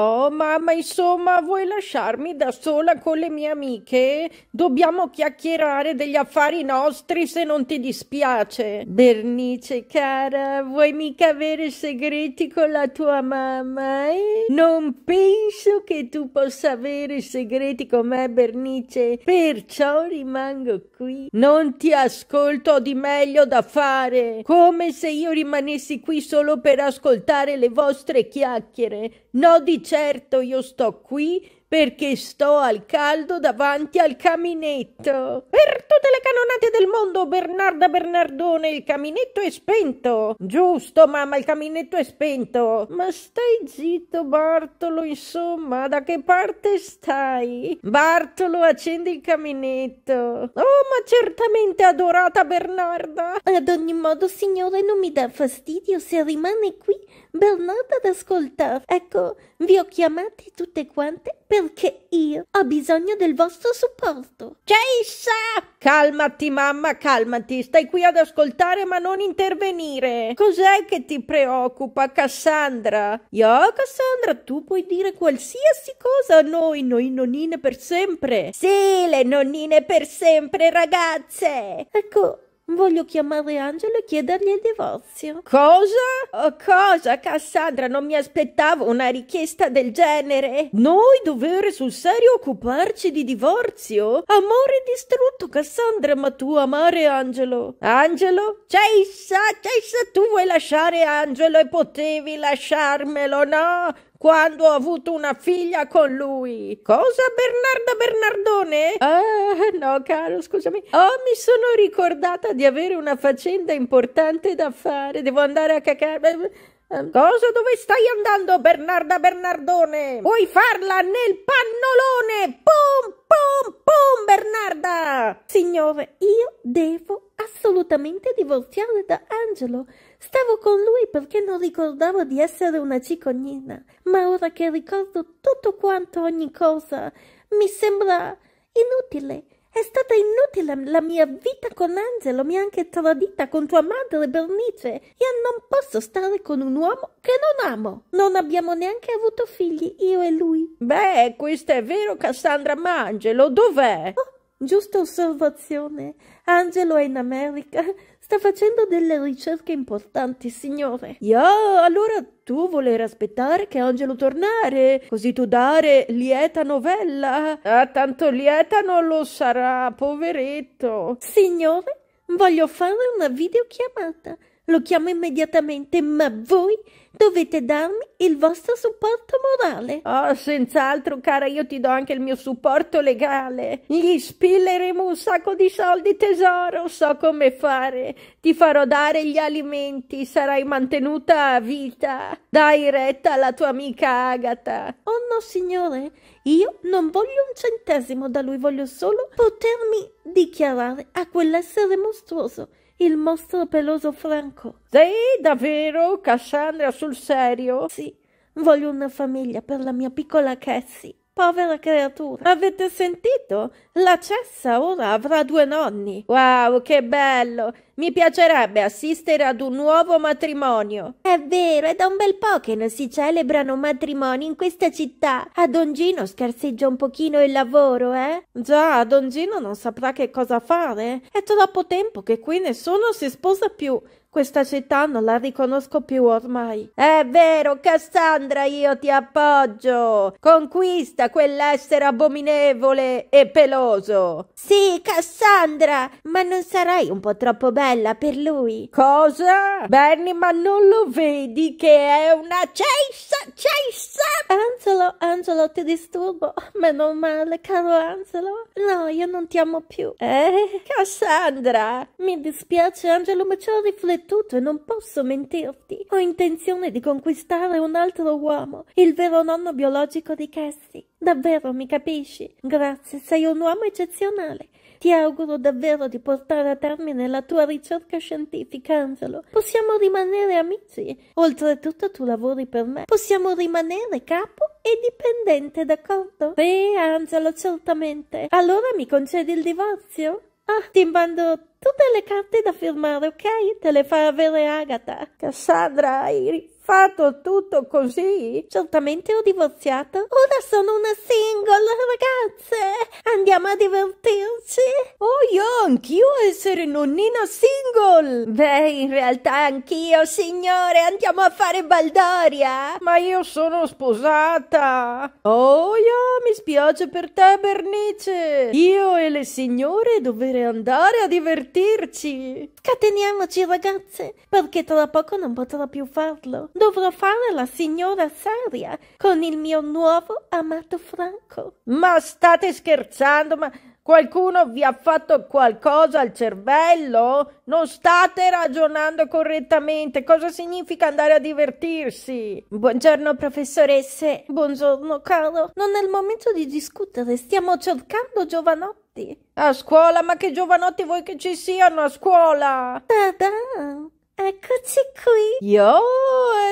law mamma, insomma, vuoi lasciarmi da sola con le mie amiche? Dobbiamo chiacchierare degli affari nostri se non ti dispiace. Bernice, cara, vuoi mica avere segreti con la tua mamma? Eh? Non penso che tu possa avere segreti con me, Bernice, perciò rimango qui. Non ti ascolto di meglio da fare, come se io rimanessi qui solo per ascoltare le vostre chiacchiere. No, di certo certo io sto qui perché sto al caldo davanti al caminetto. Per tutte le canonate del mondo, Bernarda Bernardone, il caminetto è spento. Giusto, mamma, il caminetto è spento. Ma stai zitto, Bartolo, insomma, da che parte stai? Bartolo, accendi il caminetto. Oh, ma certamente adorata Bernarda. Ad ogni modo, signore, non mi dà fastidio se rimane qui Bernarda ad ascoltare. Ecco, vi ho chiamate tutte quante perché io ho bisogno del vostro supporto. Jace! Calmati, mamma, calmati. Stai qui ad ascoltare ma non intervenire. Cos'è che ti preoccupa, Cassandra? Io, Cassandra, tu puoi dire qualsiasi cosa a noi, noi nonnine per sempre. Sì, le nonnine per sempre, ragazze. Ecco, Voglio chiamare Angelo e chiedergli il divorzio. Cosa? Oh, cosa, Cassandra? Non mi aspettavo una richiesta del genere. Noi dovere sul serio occuparci di divorzio? Amore distrutto, Cassandra, ma tu amare Angelo. Angelo? Cessa, cessa, tu vuoi lasciare Angelo e potevi lasciarmelo, no? quando ho avuto una figlia con lui. Cosa, Bernarda Bernardone? Ah, no, caro, scusami. Oh, mi sono ricordata di avere una faccenda importante da fare. Devo andare a cacare. Cosa dove stai andando, Bernarda Bernardone? Vuoi farla nel pannolone? Pum, pum, pum, Bernarda! Signore, io devo assolutamente divorziare da Angelo. Stavo con lui perché non ricordavo di essere una cicognina, ma ora che ricordo tutto quanto ogni cosa, mi sembra inutile. È stata inutile la mia vita con Angelo, mi ha anche tradita con tua madre Bernice. Io non posso stare con un uomo che non amo. Non abbiamo neanche avuto figli, io e lui. Beh, questo è vero, Cassandra, ma Angelo dov'è? Oh, Giusta osservazione. Angelo è in America. Sta facendo delle ricerche importanti, signore. Io, allora tu voler aspettare che Angelo tornare, così tu dare lieta novella. Ah, tanto lieta non lo sarà, poveretto. Signore, voglio fare una videochiamata. Lo chiamo immediatamente, ma voi dovete darmi il vostro supporto morale. Oh, senz'altro, cara, io ti do anche il mio supporto legale. Gli spilleremo un sacco di soldi, tesoro. So come fare. Ti farò dare gli alimenti, sarai mantenuta a vita. Dai retta alla tua amica Agata. Oh no, signore, io non voglio un centesimo da lui, voglio solo potermi dichiarare a quell'essere mostruoso il mostro peloso franco. Sì, davvero? Cassandra, sul serio? Sì, voglio una famiglia per la mia piccola Cassie. Povera creatura, avete sentito? La Cessa ora avrà due nonni. Wow, che bello! Mi piacerebbe assistere ad un nuovo matrimonio. È vero, è da un bel po' che non si celebrano matrimoni in questa città. A Don Gino scarseggia un pochino il lavoro, eh? Già, Don Gino non saprà che cosa fare. È troppo tempo che qui nessuno si sposa più. Questa città non la riconosco più ormai. È vero, Cassandra, io ti appoggio. Conquista quell'essere abominevole e peloso. Sì, Cassandra, ma non sarai un po' troppo bella per lui. Cosa? Benny, ma non lo vedi che è una cessa, Angelo, ti disturbo. Meno male, caro Angelo. No, io non ti amo più. Eh, Cassandra! Mi dispiace, Angelo, ma ci ho riflettuto e non posso mentirti. Ho intenzione di conquistare un altro uomo, il vero nonno biologico di Cassie. Davvero, mi capisci? Grazie, sei un uomo eccezionale. Ti auguro davvero di portare a termine la tua ricerca scientifica, Angelo. Possiamo rimanere amici. Oltretutto tu lavori per me. Possiamo rimanere capo e dipendente, d'accordo? Sì, Angelo, certamente. Allora mi concedi il divorzio? Ah, ti mando tutte le carte da firmare, ok? Te le fa avere Agatha. Cassandra, Iris fatto tutto così? Certamente ho divorziato. Ora sono una single, ragazze. Andiamo a divertirci. Oh, io anch'io essere nonnina single. Beh, in realtà anch'io, signore. Andiamo a fare baldoria. Ma io sono sposata. Oh, io mi spiace per te, Bernice. Io e le signore dovrei andare a divertirci. Scateniamoci, ragazze, perché tra poco non potrò più farlo dovrò fare la signora seria con il mio nuovo amato Franco. Ma state scherzando, ma qualcuno vi ha fatto qualcosa al cervello? Non state ragionando correttamente. Cosa significa andare a divertirsi? Buongiorno, professoresse. Buongiorno, caro. Non è il momento di discutere. Stiamo cercando giovanotti. A scuola? Ma che giovanotti vuoi che ci siano a scuola? Ta-da! Eccoci qui! Io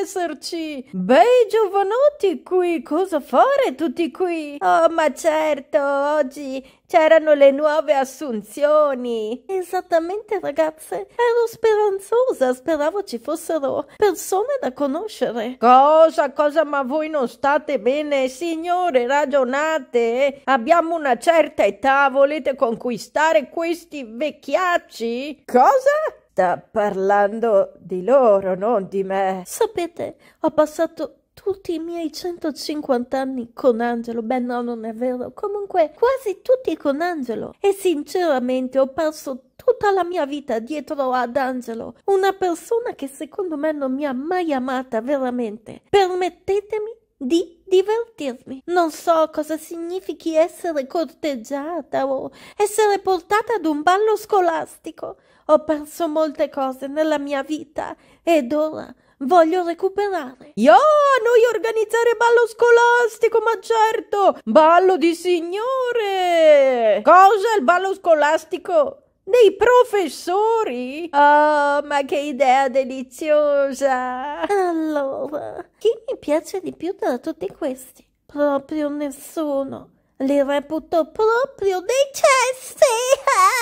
esserci! Bei giovanotti qui! Cosa fare tutti qui? Oh, ma certo! Oggi c'erano le nuove assunzioni! Esattamente, ragazze! Ero speranzosa! Speravo ci fossero persone da conoscere! Cosa, cosa, ma voi non state bene? Signore, ragionate! Abbiamo una certa età! Volete conquistare questi vecchiacci? Cosa? sta parlando di loro, non di me. Sapete, ho passato tutti i miei 150 anni con Angelo. Beh, no, non è vero. Comunque, quasi tutti con Angelo. E sinceramente ho perso tutta la mia vita dietro ad Angelo, una persona che secondo me non mi ha mai amata veramente. Permettetemi di divertirmi. Non so cosa significhi essere corteggiata o essere portata ad un ballo scolastico. Ho perso molte cose nella mia vita ed ora voglio recuperare. Io, noi organizzare ballo scolastico, ma certo, ballo di signore. Cosa è il ballo scolastico? Dei professori? Oh, ma che idea deliziosa! Allora, chi mi piace di più tra tutti questi? Proprio nessuno. Li reputo proprio dei cessi.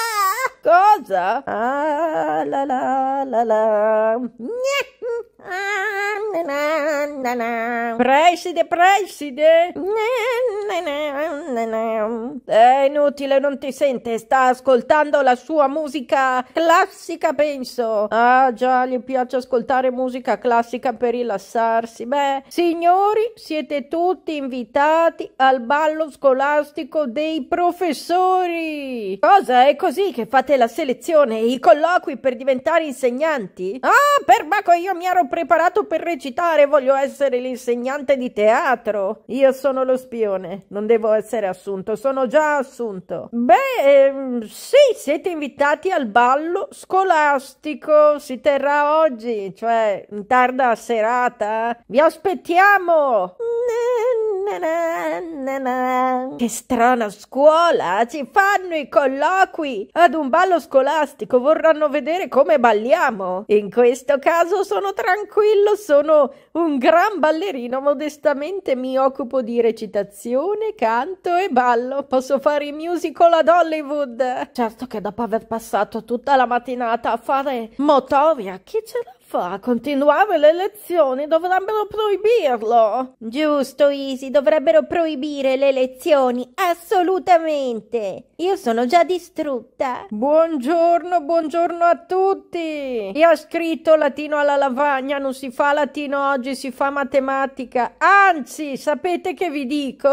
Cosa? Ah, la la la la. Ah, preside, preside! È inutile, non ti sente, sta ascoltando la sua musica classica, penso. Ah già, gli piace ascoltare musica classica per rilassarsi. Beh, signori, siete tutti invitati al ballo scolastico scolastico dei professori. Cosa? È così che fate la selezione, e i colloqui per diventare insegnanti? Ah, perbacco, io mi ero preparato per recitare, voglio essere l'insegnante di teatro. Io sono lo spione, non devo essere assunto, sono già assunto. Beh, ehm, sì, siete invitati al ballo scolastico, si terrà oggi, cioè in tarda serata. Vi aspettiamo! Na, na, na, na, na. Che strana scuola! Ci fanno i colloqui! Ad un ballo scolastico vorranno vedere come balliamo! In questo caso sono tranquillo, sono un gran ballerino, modestamente mi occupo di recitazione, canto e ballo. Posso fare i musical ad Hollywood! Certo che dopo aver passato tutta la mattinata a fare motoria, chi ce l'ha? Farà continuare le lezioni, dovrebbero proibirlo. Giusto, Isi, dovrebbero proibire le lezioni, assolutamente. Io sono già distrutta. Buongiorno, buongiorno a tutti. Io ho scritto latino alla lavagna, non si fa latino oggi, si fa matematica. Anzi, sapete che vi dico?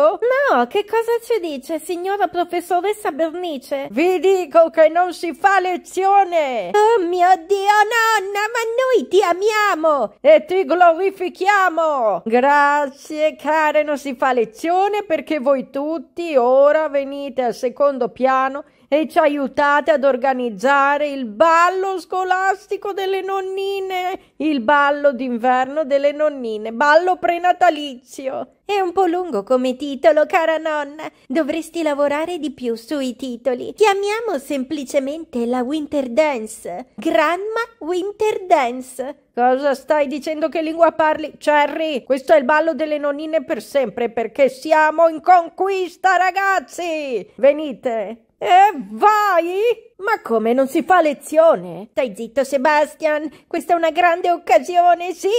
No, che cosa ci dice, signora professoressa Bernice? Vi dico che non si fa lezione. Oh mio Dio, nonna, ma noi ti amiamo e ti glorifichiamo. Grazie care, non si fa lezione perché voi tutti ora venite al secondo piano e ci aiutate ad organizzare il ballo scolastico delle nonnine, il ballo d'inverno delle nonnine, ballo prenatalizio. È un po' lungo come titolo, cara nonna. Dovresti lavorare di più sui titoli. Chiamiamo semplicemente la Winter Dance. Grandma Winter Dance. Cosa stai dicendo che lingua parli? Cherry, questo è il ballo delle nonnine per sempre perché siamo in conquista, ragazzi! Venite! E vai? Ma come non si fa lezione? Stai zitto, Sebastian. Questa è una grande occasione, sì.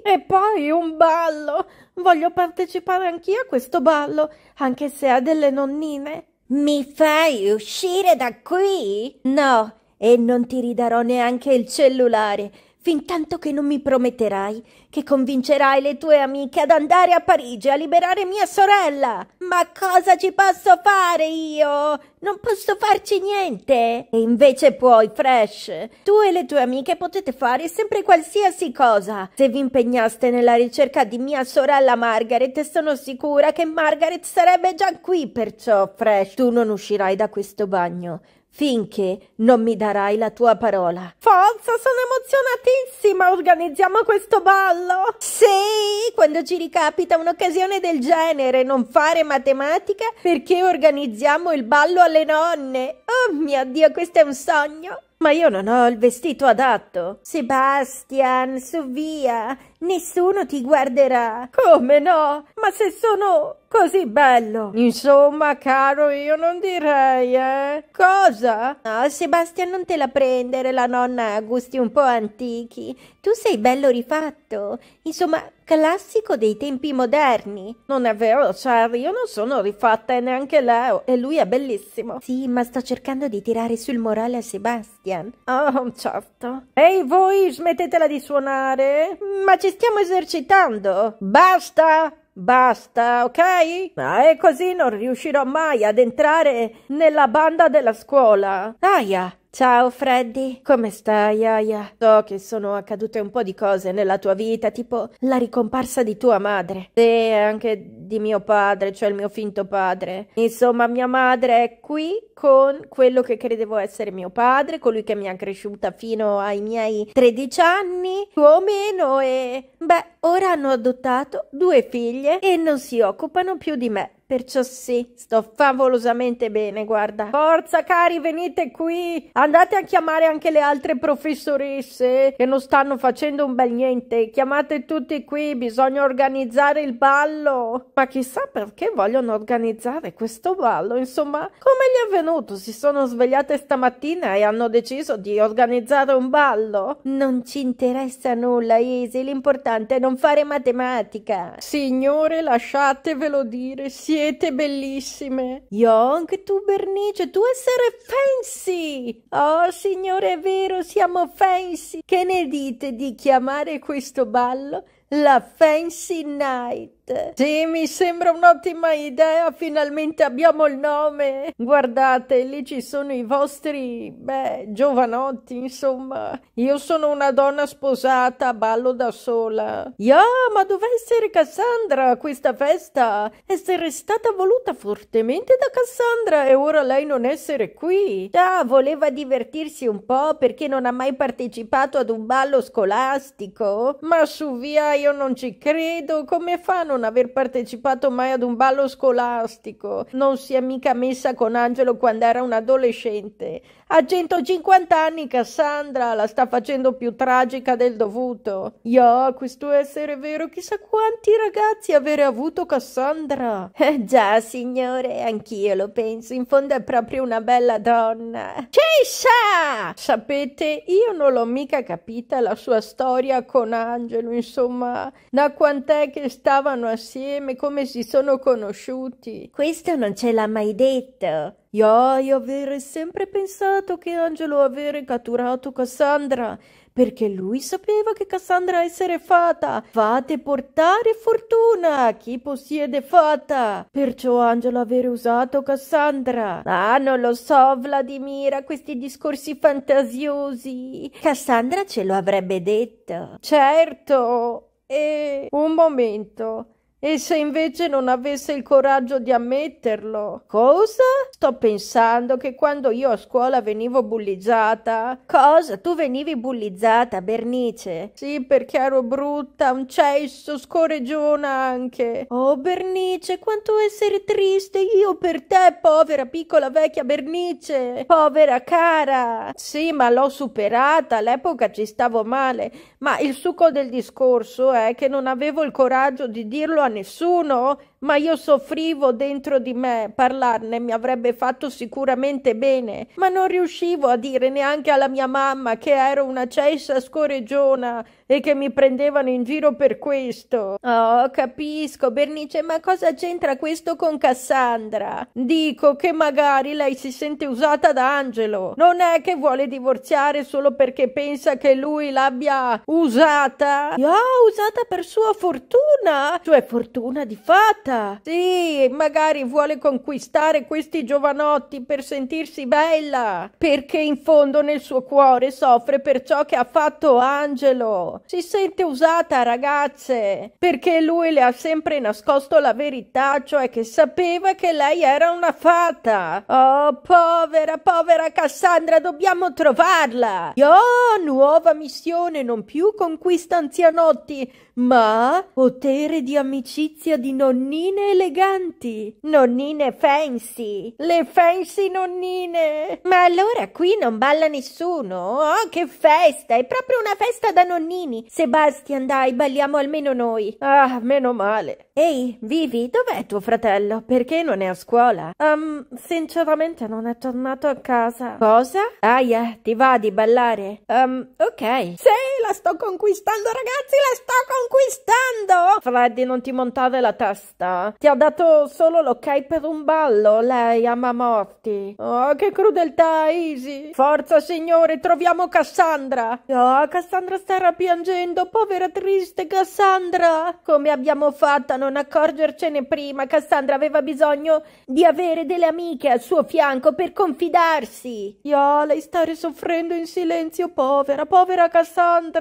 E poi un ballo. Voglio partecipare anch'io a questo ballo, anche se ha delle nonnine. Mi fai uscire da qui? No, e non ti ridarò neanche il cellulare, fin tanto che non mi prometterai che convincerai le tue amiche ad andare a Parigi a liberare mia sorella. Ma cosa ci posso fare io? Non posso farci niente. E invece puoi, Fresh. Tu e le tue amiche potete fare sempre qualsiasi cosa. Se vi impegnaste nella ricerca di mia sorella Margaret, sono sicura che Margaret sarebbe già qui, perciò, Fresh, tu non uscirai da questo bagno finché non mi darai la tua parola. Forza, sono emozionatissima! Organizziamo questo ballo! farlo? Sì, quando ci ricapita un'occasione del genere, non fare matematica perché organizziamo il ballo alle nonne. Oh mio Dio, questo è un sogno. Ma io non ho il vestito adatto. Sebastian, su via nessuno ti guarderà. Come no? Ma se sono così bello. Insomma, caro, io non direi, eh. Cosa? No, Sebastian, non te la prendere, la nonna ha gusti un po' antichi. Tu sei bello rifatto, insomma, classico dei tempi moderni. Non è vero, Charlie, io non sono rifatta e neanche Leo, e lui è bellissimo. Sì, ma sto cercando di tirare sul morale a Sebastian. Oh, certo. Ehi voi, smettetela di suonare. Ma ci stiamo esercitando. Basta! Basta, ok? Ma è così non riuscirò mai ad entrare nella banda della scuola. Aia, Ciao Freddy, come stai, Aya? So che sono accadute un po' di cose nella tua vita, tipo la ricomparsa di tua madre. E anche di mio padre, cioè il mio finto padre. Insomma, mia madre è qui con quello che credevo essere mio padre, colui che mi ha cresciuta fino ai miei 13 anni, più o meno, e... Beh, ora hanno adottato due figlie e non si occupano più di me Perciò sì, sto favolosamente bene, guarda. Forza, cari, venite qui. Andate a chiamare anche le altre professoresse eh, che non stanno facendo un bel niente. Chiamate tutti qui, bisogna organizzare il ballo. Ma chissà perché vogliono organizzare questo ballo, insomma. Come gli è venuto? Si sono svegliate stamattina e hanno deciso di organizzare un ballo? Non ci interessa nulla, Easy. L'importante è non fare matematica. Signore, lasciatevelo dire, sì siete bellissime! Yonk, tu Bernice, tu essere fancy! Oh, signore, è vero, siamo fancy! Che ne dite di chiamare questo ballo la Fancy Night? niente. Sì, mi sembra un'ottima idea, finalmente abbiamo il nome. Guardate, lì ci sono i vostri, beh, giovanotti, insomma. Io sono una donna sposata, ballo da sola. Ya, ma dov'è essere Cassandra a questa festa? Essere stata voluta fortemente da Cassandra e ora lei non essere qui. Ah, voleva divertirsi un po' perché non ha mai partecipato ad un ballo scolastico. Ma su via, io non ci credo, come fanno non aver partecipato mai ad un ballo scolastico, non si è mica messa con Angelo quando era un adolescente, a 150 anni Cassandra la sta facendo più tragica del dovuto. Io, questo essere vero, chissà quanti ragazzi avere avuto Cassandra. Eh già, signore, anch'io lo penso. In fondo è proprio una bella donna. Cessa! Sapete, io non l'ho mica capita la sua storia con Angelo, insomma. Da quant'è che stavano assieme, come si sono conosciuti. Questo non ce l'ha mai detto. Io avrei sempre pensato che Angelo avere catturato Cassandra, perché lui sapeva che Cassandra essere fata. Fate portare fortuna a chi possiede fata. Perciò Angelo avere usato Cassandra. Ah, non lo so, Vladimira, questi discorsi fantasiosi. Cassandra ce lo avrebbe detto. Certo. E un momento. E se invece non avesse il coraggio di ammetterlo? Cosa? Sto pensando che quando io a scuola venivo bullizzata. Cosa? Tu venivi bullizzata, Bernice? Sì, perché ero brutta, un cesso, scorreggiona anche. Oh, Bernice, quanto essere triste io per te, povera piccola vecchia Bernice. Povera cara. Sì, ma l'ho superata, all'epoca ci stavo male. Ma il succo del discorso è che non avevo il coraggio di dirlo a nessuno ma io soffrivo dentro di me, parlarne mi avrebbe fatto sicuramente bene, ma non riuscivo a dire neanche alla mia mamma che ero una cessa scoreggiona e che mi prendevano in giro per questo. Oh, capisco, Bernice, ma cosa c'entra questo con Cassandra? Dico che magari lei si sente usata da Angelo. Non è che vuole divorziare solo perché pensa che lui l'abbia usata. Ah, usata per sua fortuna? Cioè fortuna di fatta bella. Sì, magari vuole conquistare questi giovanotti per sentirsi bella, perché in fondo nel suo cuore soffre per ciò che ha fatto Angelo. Si sente usata, ragazze, perché lui le ha sempre nascosto la verità, cioè che sapeva che lei era una fata. Oh, povera, povera Cassandra, dobbiamo trovarla. Io, oh, nuova missione, non più conquista anzianotti, ma potere di amicizia di nonnine eleganti, nonnine fancy, le fancy nonnine. Ma allora qui non balla nessuno? Oh, che festa! È proprio una festa da nonnini. Sebastian, dai, balliamo almeno noi. Ah, meno male. Ehi, Vivi, dov'è tuo fratello? Perché non è a scuola? Um, sinceramente non è tornato a casa. Cosa? Aia, ti va di ballare? Um, ok. Sì, la sto conquistando, ragazzi, la sto conquistando! conquistando! Freddy, non ti montare la testa. Ti ha dato solo l'ok per un ballo, lei ama morti. Oh, che crudeltà, Easy! Forza, signore, troviamo Cassandra! Oh, Cassandra starà piangendo, povera triste Cassandra! Come abbiamo fatto a non accorgercene prima? Cassandra aveva bisogno di avere delle amiche al suo fianco per confidarsi. Oh, lei stare soffrendo in silenzio, povera, povera Cassandra!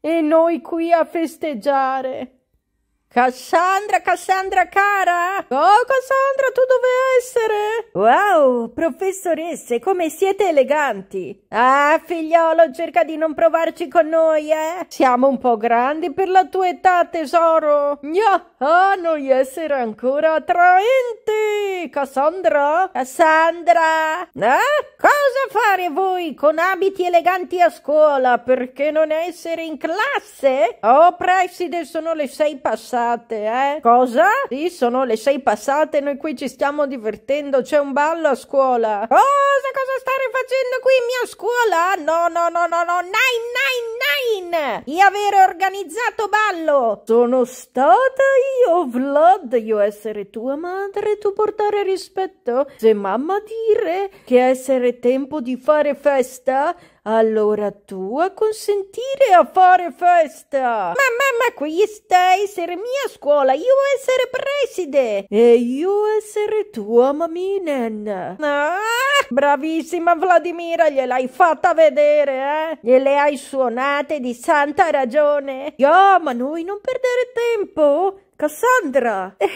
E noi qui a festeggiare passeggiare. Cassandra, Cassandra cara! Oh, Cassandra, tu dove essere? Wow, professoresse, come siete eleganti! Ah, figliolo, cerca di non provarci con noi, eh! Siamo un po' grandi per la tua età, tesoro! Gna, ah, noi essere ancora attraenti! Cassandra? Cassandra? Eh? Cosa fare voi con abiti eleganti a scuola? Perché non essere in classe? Oh, preside, sono le sei passate, eh? Cosa? Sì, sono le sei passate, noi qui ci stiamo divertendo, c'è un ballo a scuola. Cosa, cosa stare facendo qui in mia scuola? No, no, no, no, no, nine, nine, nine! Di avere organizzato ballo! Sono stata io, Vlad, io essere tua madre, tu portare minore rispetto? Se mamma dire che essere tempo di fare festa, allora tu a consentire a fare festa. Ma mamma, questa è essere mia scuola, io essere preside. E io essere tua maminen. Ah, bravissima Vladimira, gliel'hai fatta vedere, eh? Gliele hai suonate di santa ragione. Ya, yeah, ma noi non perdere tempo. Cassandra.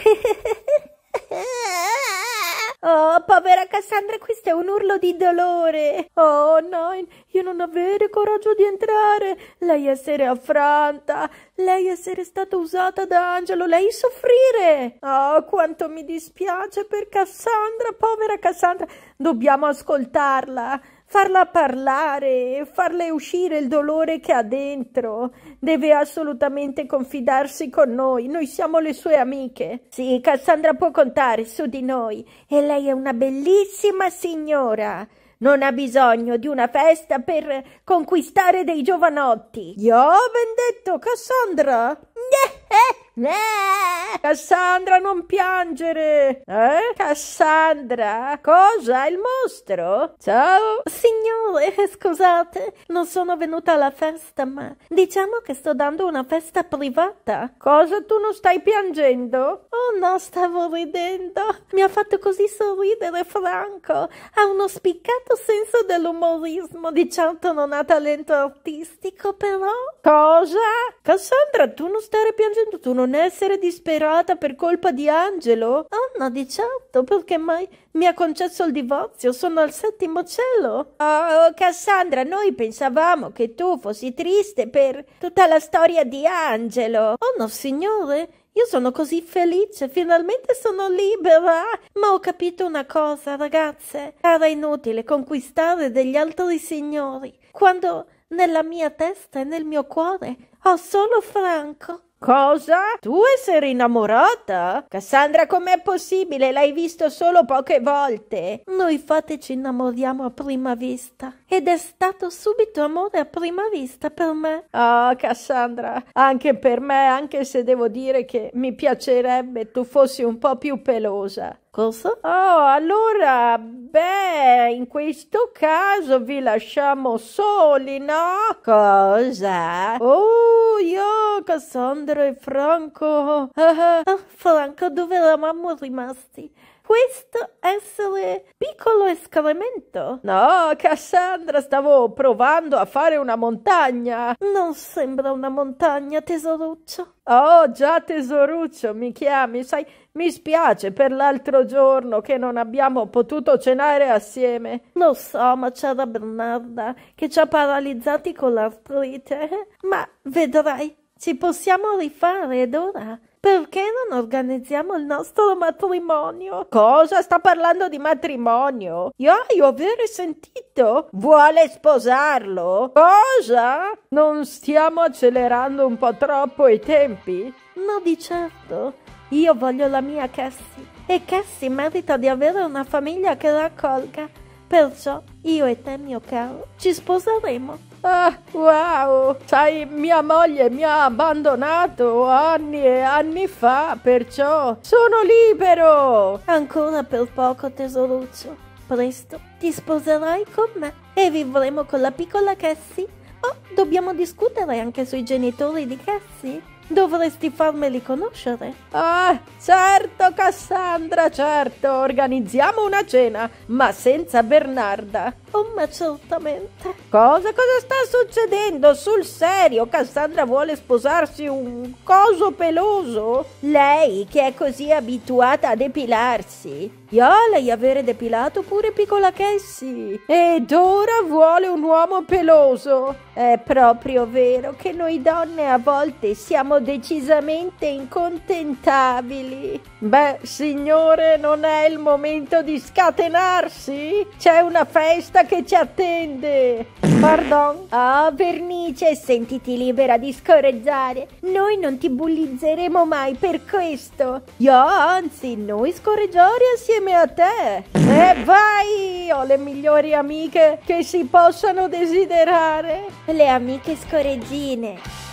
Oh, povera Cassandra, questo è un urlo di dolore. Oh, no, io non avere coraggio di entrare. Lei essere affranta. Lei essere stata usata da Angelo, lei soffrire. Oh, quanto mi dispiace per Cassandra, povera Cassandra. Dobbiamo ascoltarla, farla parlare, farle uscire il dolore che ha dentro. Deve assolutamente confidarsi con noi, noi siamo le sue amiche. Sì, Cassandra può contare su di noi e lei è una bellissima signora. Non ha bisogno di una festa per conquistare dei giovanotti. Io ho ben detto, Cassandra. Yeah. Eh. Eh! Cassandra, non piangere! Eh? Cassandra? Cosa? Il mostro? Ciao! Signore, scusate, non sono venuta alla festa, ma diciamo che sto dando una festa privata. Cosa? Tu non stai piangendo? Oh no, stavo ridendo. Mi ha fatto così sorridere Franco. Ha uno spiccato senso dell'umorismo, di certo non ha talento artistico, però... Cosa? Cassandra, tu non stai piangendo, tu non non essere disperata per colpa di Angelo? Oh no, di certo, perché mai mi ha concesso il divorzio, sono al settimo cielo. Oh, oh, Cassandra, noi pensavamo che tu fossi triste per tutta la storia di Angelo. Oh no, signore, io sono così felice, finalmente sono libera. Ma ho capito una cosa, ragazze. Era inutile conquistare degli altri signori, quando nella mia testa e nel mio cuore ho solo Franco. Cosa? Tu essere innamorata? Cassandra, com'è possibile? L'hai visto solo poche volte. Noi fate ci innamoriamo a prima vista. Ed è stato subito amore a prima vista per me. Ah, oh, Cassandra, anche per me, anche se devo dire che mi piacerebbe tu fossi un po' più pelosa. Cosa? Oh, allora, beh, in questo caso vi lasciamo soli, no? Cosa? Oh, io, Cassandra e Franco. Ah, ah. Franco, dove eravamo rimasti? questo essere piccolo escremento? No, Cassandra, stavo provando a fare una montagna. Non sembra una montagna, tesoruccio. Oh, già tesoruccio, mi chiami, sai... Mi spiace per l'altro giorno che non abbiamo potuto cenare assieme. Lo so, ma c'era Bernarda, che ci ha paralizzati con l'artrite. Ma vedrai, ci possiamo rifare ed ora. Perché non organizziamo il nostro matrimonio? Cosa sta parlando di matrimonio? Io ho aver sentito? Vuole sposarlo? Cosa? Non stiamo accelerando un po' troppo i tempi? No, di certo. Io voglio la mia Cassie e Cassie merita di avere una famiglia che la accolga. Perciò io e te, mio caro, ci sposeremo. Ah, wow! Sai, mia moglie mi ha abbandonato anni e anni fa, perciò sono libero! Ancora per poco, tesoruccio. Presto ti sposerai con me e vivremo con la piccola Cassie. Oh, dobbiamo discutere anche sui genitori di Cassie? Dovresti farmeli conoscere. Ah, certo, Cassandra, certo. Organizziamo una cena, ma senza Bernarda. Oh, ma Cosa, cosa sta succedendo? Sul serio, Cassandra vuole sposarsi un coso peloso? Lei, che è così abituata a depilarsi. Io lei avere depilato pure piccola Cassie. Ed ora vuole un uomo peloso. È proprio vero che noi donne a volte siamo decisamente incontentabili. Beh, signore, non è il momento di scatenarsi? C'è una festa che ci attende! Pardon? Oh, Vernice, sentiti libera di scorreggiare. Noi non ti bullizzeremo mai per questo. Io, anzi, noi scorreggiare assieme a te. E vai! Ho le migliori amiche che si possano desiderare. Le amiche scorreggine.